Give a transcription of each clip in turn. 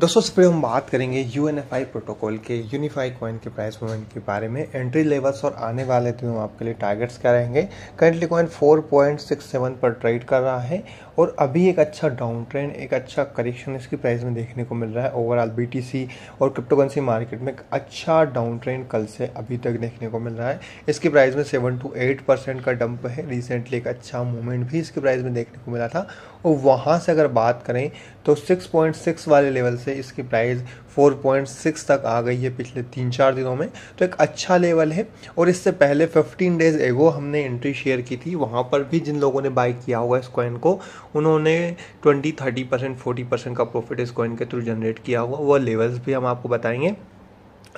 दोस्तों इस पर हम बात करेंगे U N F I protocol के यूनिफाई कॉइन के प्राइस मूवमेंट के बारे में एंट्री लेवल्स और आने वाले दिनों आपके लिए टारगेट्स क्या रहेंगे करंटली कॉइन 4.67 पर ट्रेड कर रहा है और अभी एक अच्छा डाउन ट्रेंड एक अच्छा करेक्शन इसकी प्राइस में देखने को मिल रहा है ओवरऑल बी टी सी और क्रिप्टोकरेंसी मार्केट में एक अच्छा डाउन ट्रेंड कल से अभी तक देखने को मिल रहा है इसकी प्राइस में सेवन टू एट परसेंट का डंप है रिसेंटली एक अच्छा मूवमेंट भी इसकी प्राइस में देखने को मिला था और वहाँ से अगर बात करें तो 6.6 वाले लेवल से इसकी प्राइस 4.6 तक आ गई है पिछले तीन चार दिनों में तो एक अच्छा लेवल है और इससे पहले 15 डेज एगो हमने एंट्री शेयर की थी वहाँ पर भी जिन लोगों ने बाई किया हुआ इस कॉइन को उन्होंने 20 30 परसेंट फोर्टी परसेंट का प्रॉफिट इस कॉइन के थ्रू जनरेट किया हुआ वह लेवल्स भी हम आपको बताएंगे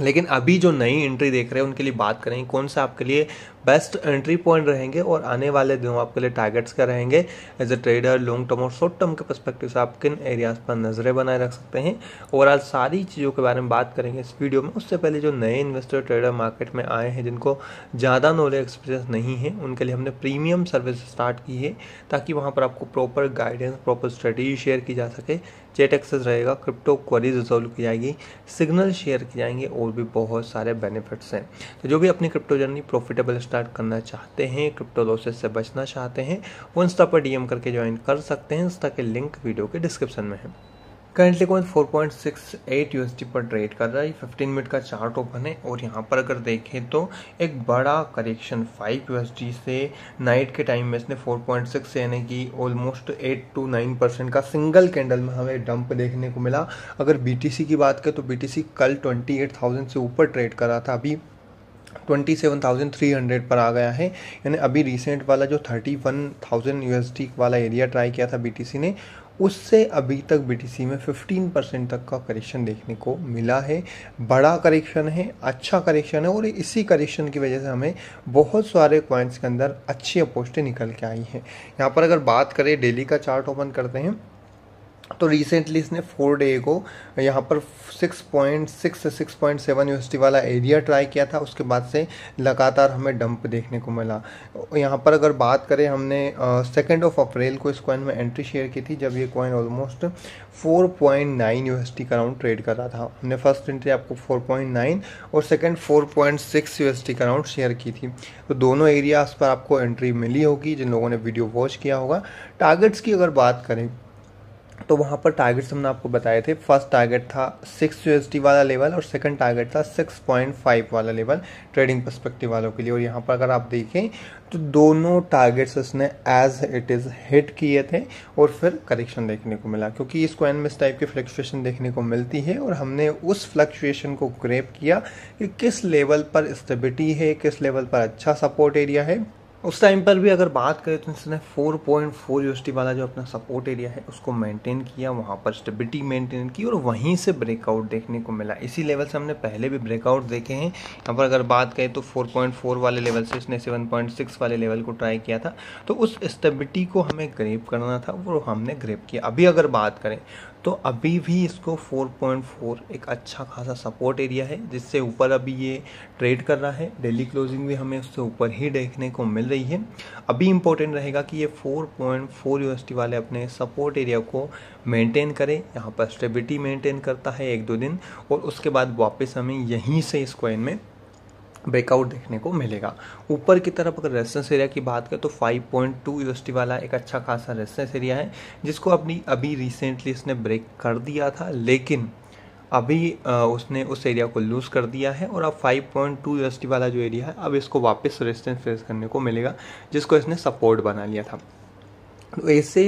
लेकिन अभी जो नई एंट्री देख रहे हैं उनके लिए बात करें कौन सा आपके लिए बेस्ट एंट्री पॉइंट रहेंगे और आने वाले दिनों आपके लिए टारगेट्स का रहेंगे as a trader long term और शॉर्ट टर्म के परस्पेक्टिव से आप किन एरियाज पर नजरें बनाए रख सकते हैं ओवरऑल सारी चीज़ों के बारे में बात करेंगे इस वीडियो में उससे पहले जो नए इन्वेस्टर ट्रेडर मार्केट में आए हैं जिनको ज़्यादा नॉलेज एक्सपीरियंस नहीं है उनके लिए हमने प्रीमियम सर्विस स्टार्ट की है ताकि वहाँ पर आपको proper guidance proper strategy share की जा सके चेट एक्सेस रहेगा क्रिप्टो क्वारीज रिजोल्व की जाएगी सिग्नल शेयर की जाएंगे और भी बहुत सारे बेनिफिट्स हैं तो जो भी अपनी crypto journey profitable start start करना चाहते हैं क्रिप्टो लॉसेस से बचना चाहते हैं वो इंस्टा पर डीएम करके ज्वाइन कर सकते हैं इंस्टा के लिंक वीडियो के डिस्क्रिप्शन में है करंटली कॉइन 4.68 यूएसडी पर ट्रेड कर रहा है 15 मिनट का चार्ट ओपन है और यहाँ पर अगर देखें तो एक बड़ा करेक्शन 5 यूएसडी से नाइट के टाइम में इसने 4.6 यानी कि ऑलमोस्ट 8 टू 9 परसेंट का सिंगल कैंडल में हमें डंप देखने को मिला अगर बीटीसी की बात करें तो बीटीसी कल 28,000 से ऊपर ट्रेड कर रहा था अभी twenty seven thousand three hundred पर आ गया है यानी अभी रिसेंट वाला जो thirty one thousand U S वाला एरिया ट्राई किया था बी ने उससे अभी तक सी में फिफ्टीन परसेंट तक का करेक्शन देखने को मिला है बड़ा करेक्शन है अच्छा करेक्शन है और इसी करेक्शन की वजह से हमें बहुत सारे क्वाइंट्स के अंदर अच्छी अपोस्टें निकल के आई हैं यहाँ पर अगर बात करें डेली का चार्ट ओपन करते हैं तो रिसेंटली इसने फोर डे को यहाँ पर 6.6 से 6.7 यूएसडी वाला एरिया ट्राई किया था उसके बाद से लगातार हमें डंप देखने को मिला यहाँ पर अगर बात करें हमने सेकेंड ऑफ अप्रैल को इस कॉइन में एंट्री शेयर की थी जब ये कॉइन ऑलमोस्ट 4.9 एस का राउंड ट्रेड कर रहा था हमने फर्स्ट एंट्री आपको 4.9 और सेकेंड 4.6 यूएसडी का राउंड शेयर की थी तो दोनों एरियाज़ पर आपको एंट्री मिली होगी जिन लोगों ने वीडियो वॉच किया होगा टारगेट्स की अगर बात करें तो वहाँ पर टारगेट्स हमने आपको बताए थे फर्स्ट टारगेट था सिक्स यू वाला लेवल और सेकंड टारगेट था सिक्स पॉइंट फाइव वाला लेवल ट्रेडिंग पर्सपेक्टिव वालों के लिए और यहाँ पर अगर आप देखें तो दोनों टारगेट्स इसने एज इट इज़ हिट किए थे और फिर करेक्शन देखने को मिला क्योंकि इस एन में इस टाइप की फ्लक्चुएशन देखने को मिलती है और हमने उस फ्लक्चुएशन को ग्रेप किया कि किस लेवल पर स्टेबिलिटी है किस लेवल पर अच्छा सपोर्ट एरिया है उस टाइम पर भी अगर बात करें तो इसने 4.4 पॉइंट वाला जो अपना सपोर्ट एरिया है उसको मेंटेन किया वहाँ पर स्टेबिलिटी मेंटेन की और वहीं से ब्रेकआउट देखने को मिला इसी लेवल से हमने पहले भी ब्रेकआउट देखे हैं यहाँ पर अगर बात करें तो 4.4 वाले लेवल से इसने 7.6 वाले लेवल को ट्राई किया था तो उस स्टेबिलिटी को हमें ग्रेप करना था वो हमने ग्रेप किया अभी अगर बात करें तो अभी भी इसको 4.4 एक अच्छा खासा सपोर्ट एरिया है जिससे ऊपर अभी ये ट्रेड कर रहा है डेली क्लोजिंग भी हमें उससे ऊपर ही देखने को मिल रही है अभी इंपॉर्टेंट रहेगा कि ये 4.4 पॉइंट वाले अपने सपोर्ट एरिया को मेंटेन करें यहाँ पर स्टेबिलिटी मेंटेन करता है एक दो दिन और उसके बाद वापस हमें यहीं से इस कॉइन में ब्रेकआउट देखने को मिलेगा ऊपर की तरफ अगर रेजिस्टेंस एरिया की बात करें तो 5.2 पॉइंट वाला एक अच्छा खासा रेजिस्टेंस एरिया है जिसको अपनी अभी रिसेंटली इसने ब्रेक कर दिया था लेकिन अभी उसने उस एरिया को लूज़ कर दिया है और अब 5.2 पॉइंट वाला जो एरिया है अब इसको वापस रेजिस्टेंस फेस करने को मिलेगा जिसको इसने सपोर्ट बना लिया था तो ऐसे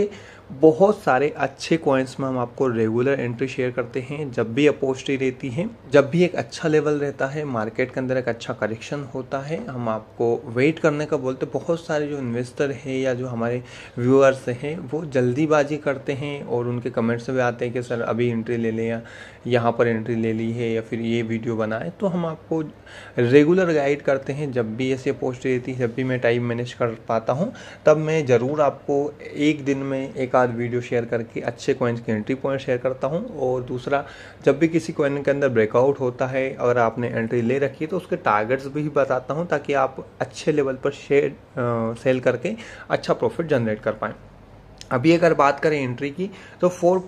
बहुत सारे अच्छे कॉइन्स में हम आपको रेगुलर एंट्री शेयर करते हैं जब भी अपोस्टी रहती है जब भी एक अच्छा लेवल रहता है मार्केट के अंदर एक अच्छा करेक्शन होता है हम आपको वेट करने का बोलते बहुत सारे जो इन्वेस्टर हैं या जो हमारे व्यूअर्स हैं वो जल्दीबाजी करते हैं और उनके कमेंट्स भी आते हैं कि सर अभी एंट्री ले लें या यहाँ पर एंट्री ले ली है या फिर ये वीडियो बनाए तो हम आपको रेगुलर गाइड करते हैं जब भी ऐसी अपोस्टी रहती है जब भी मैं टाइम मैनेज कर पाता हूँ तब मैं ज़रूर आपको एक दिन में एक आध वीडियो शेयर करके अच्छे कॉइन्स के एंट्री पॉइंट शेयर करता हूँ और दूसरा जब भी किसी कॉइन के अंदर ब्रेकआउट होता है अगर आपने एंट्री ले रखी है तो उसके टारगेट्स भी बताता हूँ ताकि आप अच्छे लेवल पर शेयर सेल करके अच्छा प्रॉफिट जनरेट कर पाएँ अभी अगर बात करें एंट्री की तो 4.68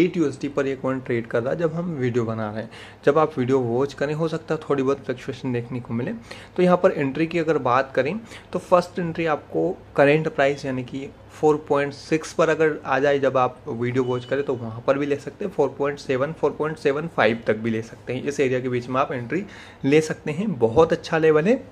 पॉइंट पर ये कॉइन ट्रेड कर रहा है जब हम वीडियो बना रहे हैं जब आप वीडियो वॉच करें हो सकता है थोड़ी बहुत फ्लक्चुएशन देखने को मिले तो यहाँ पर एंट्री की अगर बात करें तो फर्स्ट एंट्री आपको करेंट प्राइस यानी कि 4.6 पर अगर आ जाए जब आप वीडियो वॉच करें तो वहाँ पर भी ले सकते हैं 4.7 4.75 तक भी ले सकते हैं इस एरिया के बीच में आप एंट्री ले सकते हैं बहुत अच्छा लेवल है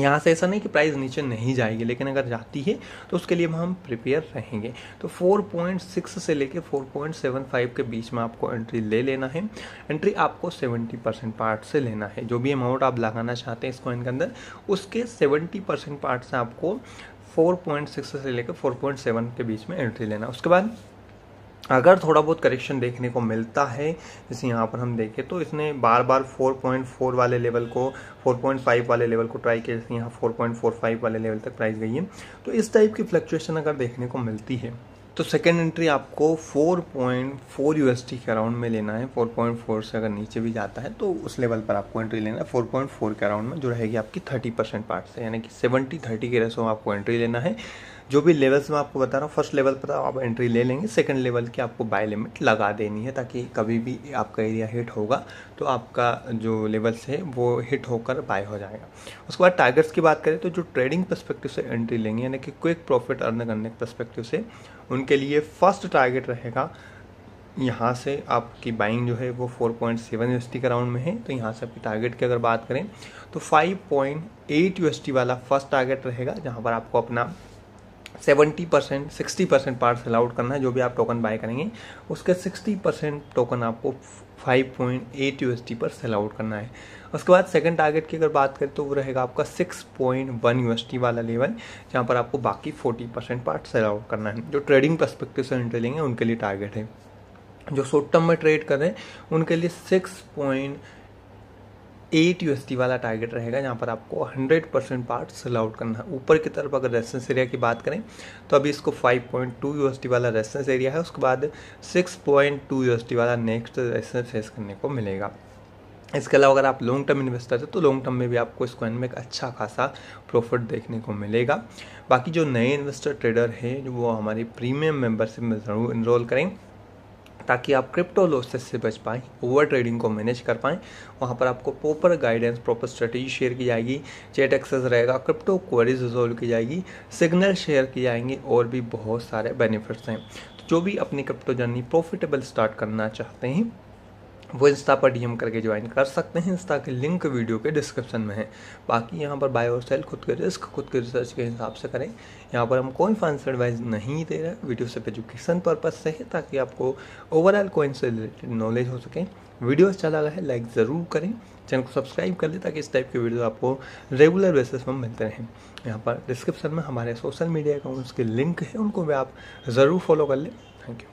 यहाँ से ऐसा नहीं कि प्राइस नीचे नहीं जाएगी लेकिन अगर जाती है तो उसके लिए हम प्रिपेयर रहेंगे तो 4.6 से लेके 4.75 के बीच में आपको एंट्री ले लेना है एंट्री आपको 70 परसेंट पार्ट से लेना है जो भी अमाउंट आप लगाना चाहते हैं इस कॉइन के अंदर उसके 70 परसेंट पार्ट से आपको 4.6 से लेकर 4.7 के बीच में एंट्री लेना उसके बाद अगर थोड़ा बहुत करेक्शन देखने को मिलता है जैसे यहाँ पर हम देखें तो इसने बार बार 4.4 वाले लेवल को 4.5 वाले लेवल को ट्राई किया जैसे यहाँ 4.45 वाले लेवल तक प्राइस गई है तो इस टाइप की फ्लक्चुएशन अगर देखने को मिलती है तो सेकेंड एंट्री आपको 4.4 यूएसटी के अराउंड में लेना है 4.4 से अगर नीचे भी जाता है तो उस लेवल पर आपको एंट्री लेना है 4.4 के अराउंड में जो रहेगी आपकी 30 परसेंट पार्ट से यानी कि 70 30 के रेसो में आपको एंट्री लेना है जो भी लेवल्स मैं आपको बता रहा हूँ फर्स्ट लेवल पर आप एंट्री ले लेंगे सेकंड लेवल की आपको बाय लिमिट लगा देनी है ताकि कभी भी आपका एरिया हिट होगा तो आपका जो लेवल्स है वो हिट होकर बाय हो जाएगा उसके बाद टारगेट्स की बात करें तो जो ट्रेडिंग परस्पेक्टिव से एंट्री लेंगे यानी कि क्विक प्रॉफिट अर्न करने के परस्पेक्टिव से उनके लिए फर्स्ट टारगेट रहेगा यहाँ से आपकी बाइंग जो है वो 4.7 पॉइंट टी के राउंड में है तो यहाँ से आपकी टारगेट की अगर बात करें तो 5.8 टी वाला फर्स्ट टारगेट रहेगा जहाँ पर आपको अपना seventy percent sixty percent part sell out करना है जो भी आप टोकन बाय करेंगे उसके सिक्सटी परसेंट टोकन आपको फाइव पॉइंट एट यू पर सेल आउट करना है उसके बाद सेकंड टारगेट की अगर बात करें तो वो रहेगा आपका सिक्स पॉइंट वन यू वाला लेवल जहाँ पर आपको बाकी forty percent part sell out करना है जो ट्रेडिंग परस्पेक्टिव से एंट्री लेंगे उनके लिए टारगेट है जो शॉर्ट टर्म में ट्रेड करें उनके लिए सिक्स पॉइंट एट यू वाला टारगेट रहेगा जहाँ पर आपको hundred percent part sell out करना है ऊपर की तरफ अगर रेसेंस एरिया की बात करें तो अभी इसको फाइव पॉइंट टू यूएसडी वाला रेसेंस एरिया है उसके बाद सिक्स पॉइंट टू यूएसडी वाला नेक्स्ट रेसेंस फेस करने को मिलेगा इसके अलावा अगर आप लॉन्ग टर्म इन्वेस्टर हैं तो लॉन्ग टर्म में भी आपको इस कॉइन में एक अच्छा खासा प्रॉफिट देखने को मिलेगा बाकी जो नए इन्वेस्टर ट्रेडर हैं वो हमारी प्रीमियम मेंबरशिप में ज़रूर इनरोल करें ताकि आप क्रिप्टो लॉसेस से बच पाएँ ओवर ट्रेडिंग को मैनेज कर पाएँ वहाँ पर आपको proper guidance proper strategy share की जाएगी चेट एक्सेस रहेगा क्रिप्टो क्वेरीज रिजोल्व की जाएगी सिग्नल शेयर की जाएंगी और भी बहुत सारे बेनिफिट्स हैं तो जो भी अपनी क्रिप्टो जर्नी प्रॉफिटेबल स्टार्ट करना चाहते हैं वो इंस्टा पर डीएम करके ज्वाइन कर सकते हैं इंस्टा की लिंक वीडियो के डिस्क्रिप्शन में है बाकी यहाँ पर बाय और सेल खुद के रिस्क खुद के रिसर्च के हिसाब से करें यहाँ पर हम कोई फाइनेंस एडवाइस नहीं दे रहे वीडियो सिर्फ एजुकेशन पर्पज से है ताकि आपको ओवरऑल कोइन से रिलेटेड नॉलेज हो सके वीडियो अच्छा लगा है लाइक ज़रूर करें चैनल को सब्सक्राइब कर लें ताकि इस टाइप के वीडियो आपको रेगुलर बेसिस पर मिलते रहें यहाँ पर डिस्क्रिप्शन में हमारे सोशल मीडिया अकाउंट्स के लिंक है उनको भी आप ज़रूर फॉलो कर लें थैंक यू